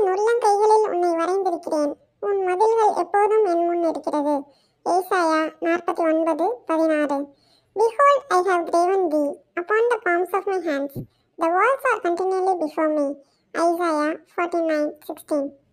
என் உள்ளங்கைகளில் உன்னை வரைந்திருக்கிறேன் உன் மதில்கள் எப்போதும் என் முன் இருக்கிறது ஏசாயா நாற்பத்தி ஒன்பது பதினாறு Behold, I have graven thee upon the palms of my hands. The walls are continually before me. Isaiah 49 16.